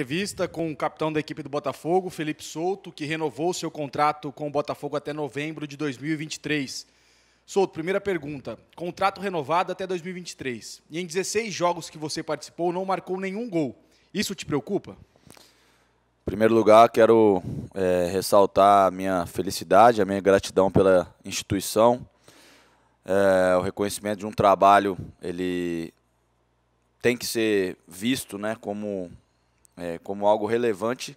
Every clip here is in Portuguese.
entrevista com o capitão da equipe do Botafogo, Felipe Souto, que renovou seu contrato com o Botafogo até novembro de 2023. Souto, primeira pergunta. Contrato renovado até 2023. E em 16 jogos que você participou, não marcou nenhum gol. Isso te preocupa? Em primeiro lugar, quero é, ressaltar a minha felicidade, a minha gratidão pela instituição. É, o reconhecimento de um trabalho, ele tem que ser visto né, como é, como algo relevante,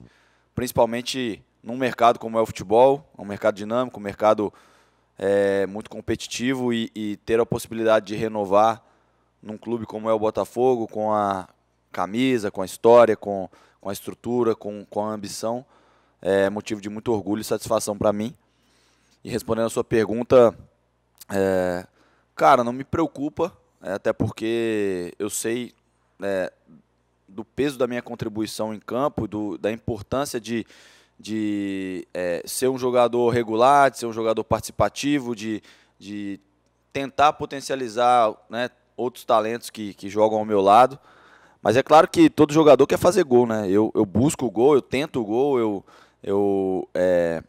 principalmente num mercado como é o futebol, um mercado dinâmico, um mercado é, muito competitivo e, e ter a possibilidade de renovar num clube como é o Botafogo, com a camisa, com a história, com, com a estrutura, com, com a ambição, é motivo de muito orgulho e satisfação para mim. E respondendo a sua pergunta, é, cara, não me preocupa, é, até porque eu sei é, do peso da minha contribuição em campo, do, da importância de, de é, ser um jogador regular, de ser um jogador participativo, de, de tentar potencializar né, outros talentos que, que jogam ao meu lado. Mas é claro que todo jogador quer fazer gol, né? Eu, eu busco o gol, eu tento o gol, eu, eu é,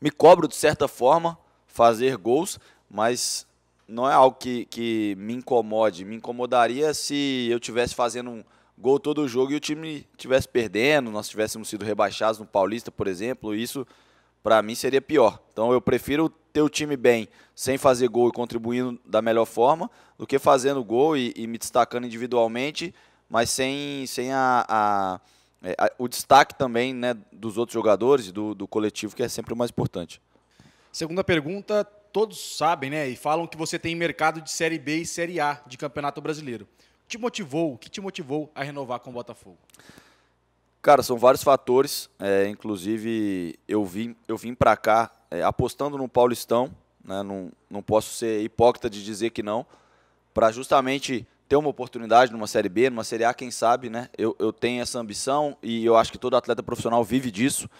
me cobro de certa forma fazer gols, mas não é algo que, que me incomode. Me incomodaria se eu estivesse fazendo um, gol todo jogo e o time tivesse perdendo, nós tivéssemos sido rebaixados no Paulista, por exemplo, isso para mim seria pior. Então eu prefiro ter o time bem, sem fazer gol e contribuindo da melhor forma, do que fazendo gol e, e me destacando individualmente, mas sem, sem a, a, é, a o destaque também né, dos outros jogadores e do, do coletivo, que é sempre o mais importante. Segunda pergunta, todos sabem né, e falam que você tem mercado de Série B e Série A de Campeonato Brasileiro te motivou, o que te motivou a renovar com o Botafogo? Cara, são vários fatores. É, inclusive, eu vim, eu vim para cá é, apostando no Paulistão. Né, não, não posso ser hipócrita de dizer que não. Para justamente ter uma oportunidade numa Série B, numa Série A, quem sabe, né? Eu, eu tenho essa ambição e eu acho que todo atleta profissional vive disso,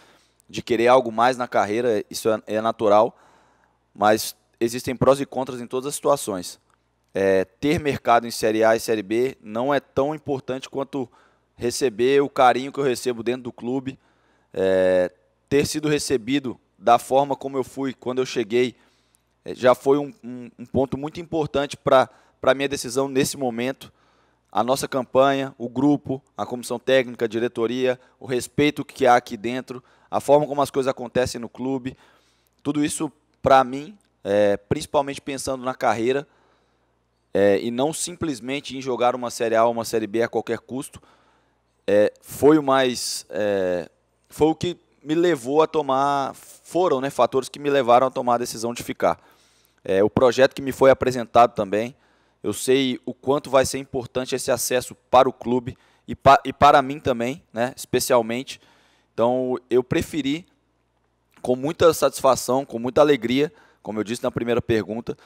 de querer algo mais na carreira, isso é, é natural. Mas existem prós e contras em todas as situações é, ter mercado em Série A e Série B não é tão importante quanto receber o carinho que eu recebo dentro do clube, é, ter sido recebido da forma como eu fui quando eu cheguei, é, já foi um, um, um ponto muito importante para a minha decisão nesse momento. A nossa campanha, o grupo, a comissão técnica, a diretoria, o respeito que há aqui dentro, a forma como as coisas acontecem no clube, tudo isso, para mim, é, principalmente pensando na carreira, é, e não simplesmente em jogar uma Série A ou uma Série B a qualquer custo, é, foi o mais. É, foi o que me levou a tomar. Foram né, fatores que me levaram a tomar a decisão de ficar. É, o projeto que me foi apresentado também. Eu sei o quanto vai ser importante esse acesso para o clube e, pa, e para mim também, né, especialmente. Então eu preferi, com muita satisfação, com muita alegria, como eu disse na primeira pergunta,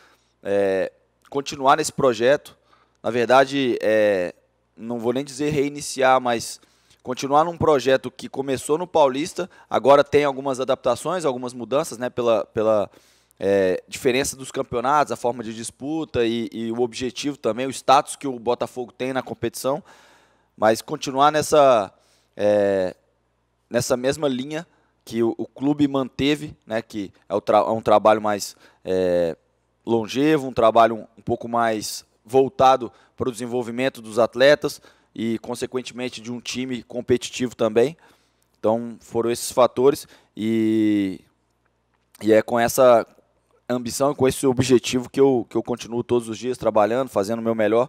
é, continuar nesse projeto. Na verdade, é, não vou nem dizer reiniciar, mas continuar num projeto que começou no Paulista, agora tem algumas adaptações, algumas mudanças, né, pela, pela é, diferença dos campeonatos, a forma de disputa e, e, o objetivo também, o status que o Botafogo tem na competição, mas continuar nessa, é, nessa mesma linha que o, o, clube manteve, né, que é, tra é um trabalho mais é, longevo, um trabalho um pouco mais voltado para o desenvolvimento dos atletas e, consequentemente, de um time competitivo também. Então, foram esses fatores e, e é com essa ambição e com esse objetivo que eu, que eu continuo todos os dias trabalhando, fazendo o meu melhor,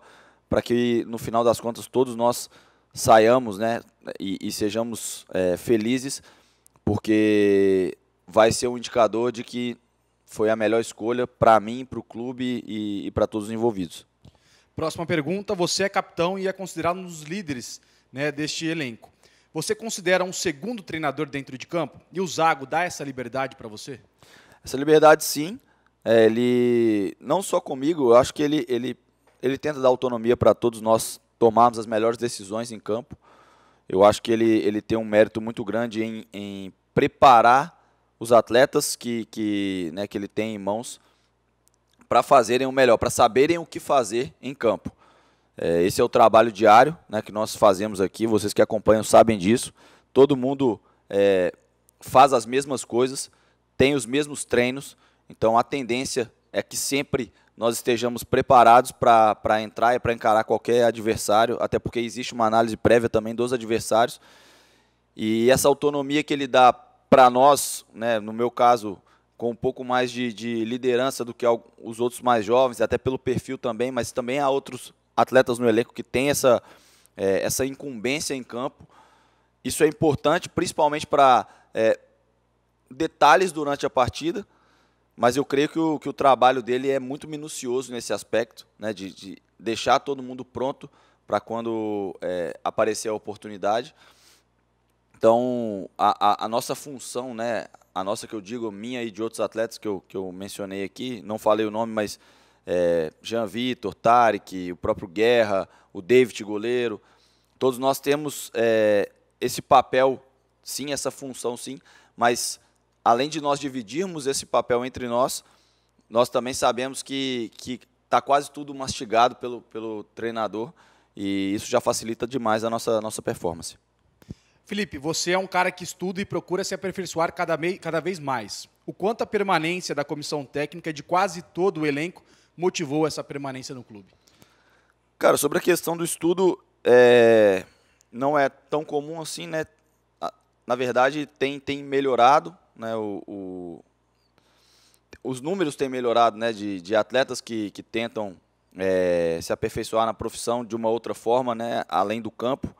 para que, no final das contas, todos nós saiamos né, e, e sejamos é, felizes, porque vai ser um indicador de que foi a melhor escolha para mim, para o clube e, e para todos os envolvidos. Próxima pergunta: você é capitão e é considerado um dos líderes né, deste elenco. Você considera um segundo treinador dentro de campo? E o Zago dá essa liberdade para você? Essa liberdade, sim. É, ele não só comigo, eu acho que ele, ele, ele tenta dar autonomia para todos nós tomarmos as melhores decisões em campo. Eu acho que ele, ele tem um mérito muito grande em, em preparar os atletas que, que, né, que ele tem em mãos para fazerem o melhor, para saberem o que fazer em campo. É, esse é o trabalho diário né, que nós fazemos aqui, vocês que acompanham sabem disso. Todo mundo é, faz as mesmas coisas, tem os mesmos treinos, então a tendência é que sempre nós estejamos preparados para entrar e para encarar qualquer adversário, até porque existe uma análise prévia também dos adversários. E essa autonomia que ele dá para nós, né, no meu caso, com um pouco mais de, de, liderança do que os outros mais jovens, até pelo perfil também, mas também há outros atletas no elenco que têm essa, é, essa incumbência em campo. Isso é importante, principalmente para é, detalhes durante a partida, mas eu creio que o, que o trabalho dele é muito minucioso nesse aspecto, né, de, de deixar todo mundo pronto para quando é, aparecer a oportunidade. Então, a, a, a, nossa função, né, a nossa que eu digo, minha e de outros atletas que eu, que eu mencionei aqui, não falei o nome, mas é, Jean Vitor, Tarek, o próprio Guerra, o David Goleiro, todos nós temos é, esse papel, sim, essa função, sim, mas além de nós dividirmos esse papel entre nós, nós também sabemos que está quase tudo mastigado pelo, pelo treinador e isso já facilita demais a nossa, nossa performance. Felipe, você é um cara que estuda e procura se aperfeiçoar cada, mei, cada vez mais. O quanto a permanência da comissão técnica de quase todo o elenco motivou essa permanência no clube? Cara, sobre a questão do estudo, é... não é tão comum assim, né? Na verdade, tem, tem melhorado, né? O, o... Os números têm melhorado, né? De, de atletas que, que tentam é... se aperfeiçoar na profissão de uma outra forma, né? Além do campo.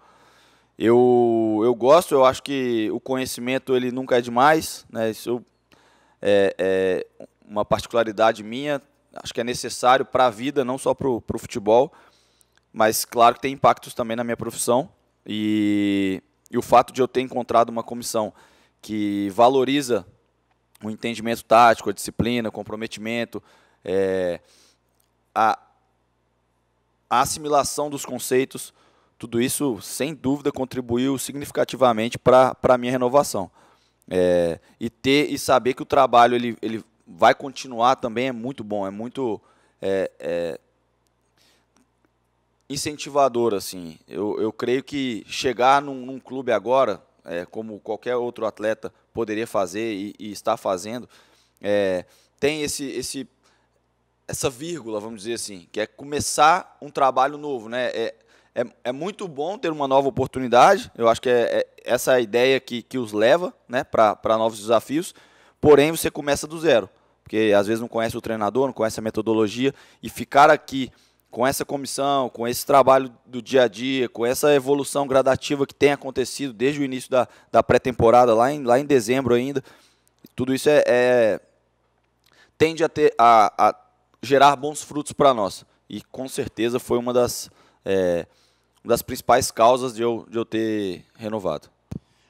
Eu, eu gosto, eu acho que o conhecimento ele nunca é demais, né? Isso é, é uma particularidade minha, acho que é necessário para a vida, não só para o futebol, mas claro que tem impactos também na minha profissão e, e o fato de eu ter encontrado uma comissão que valoriza o entendimento tático, a disciplina, o comprometimento, é, a, a assimilação dos conceitos, tudo isso, sem dúvida, contribuiu significativamente para a minha renovação. É, e ter e saber que o trabalho ele, ele vai continuar também é muito bom, é muito é, é incentivador. assim. Eu, eu creio que chegar num, num clube agora, é, como qualquer outro atleta poderia fazer e, e está fazendo, é, tem esse, esse essa vírgula, vamos dizer assim, que é começar um trabalho novo, né? É é, é muito bom ter uma nova oportunidade. Eu acho que é, é essa a ideia que, que os leva né, para novos desafios. Porém, você começa do zero. Porque às vezes não conhece o treinador, não conhece a metodologia. E ficar aqui com essa comissão, com esse trabalho do dia a dia, com essa evolução gradativa que tem acontecido desde o início da, da pré-temporada, lá em, lá em dezembro ainda, tudo isso é, é tende a, ter, a, a, gerar bons frutos para nós. E com certeza foi uma das. É, uma das principais causas de eu, de eu ter renovado.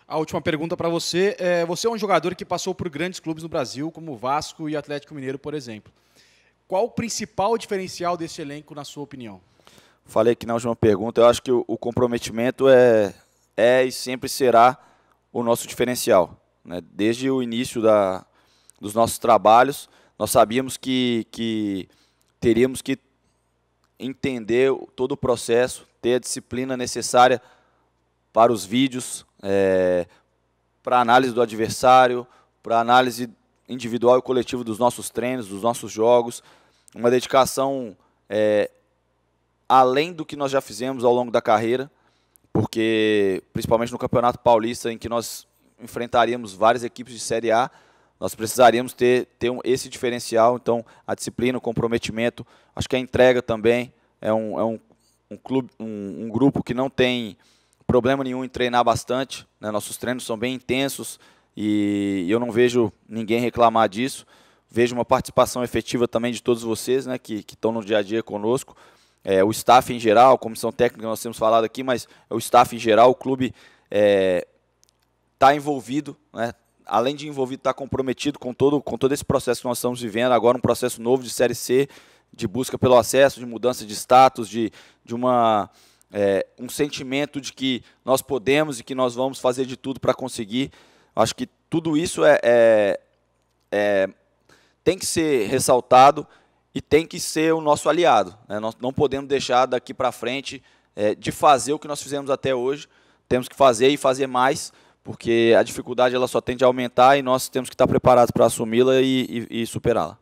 A última pergunta para você é: você é um jogador que passou por grandes clubes no Brasil, como Vasco e Atlético Mineiro, por exemplo. Qual o principal diferencial desse elenco, na sua opinião? Falei aqui na última pergunta, eu acho que o, comprometimento é, é e sempre será o nosso diferencial. Né? Desde o início da, dos nossos trabalhos, nós sabíamos que, que teríamos que entender todo o processo, ter a disciplina necessária para os vídeos, é, para análise do adversário, para análise individual e coletiva dos nossos treinos, dos nossos jogos, uma dedicação é, além do que nós já fizemos ao longo da carreira, porque principalmente no Campeonato Paulista, em que nós enfrentaríamos várias equipes de Série A, nós precisaríamos ter, ter um, esse diferencial. Então, a disciplina, o comprometimento, acho que a entrega também é um, é um, um clube, um, um, grupo que não tem problema nenhum em treinar bastante. Né? Nossos treinos são bem intensos e eu não vejo ninguém reclamar disso. Vejo uma participação efetiva também de todos vocês né, que, estão no dia a dia conosco. É, o staff em geral, comissão técnica, nós temos falado aqui, mas é o staff em geral, o clube está é, tá envolvido, né? além de envolvido, está comprometido com todo, com todo esse processo que nós estamos vivendo agora, um processo novo de Série C, de busca pelo acesso, de mudança de status, de, de uma, é, um sentimento de que nós podemos e que nós vamos fazer de tudo para conseguir. Acho que tudo isso é, é, é, tem que ser ressaltado e tem que ser o nosso aliado. Né? Nós não podemos deixar daqui para frente é, de fazer o que nós fizemos até hoje. Temos que fazer e fazer mais porque a dificuldade ela só tende a aumentar e nós temos que estar preparados para assumi-la e, e, e superá-la.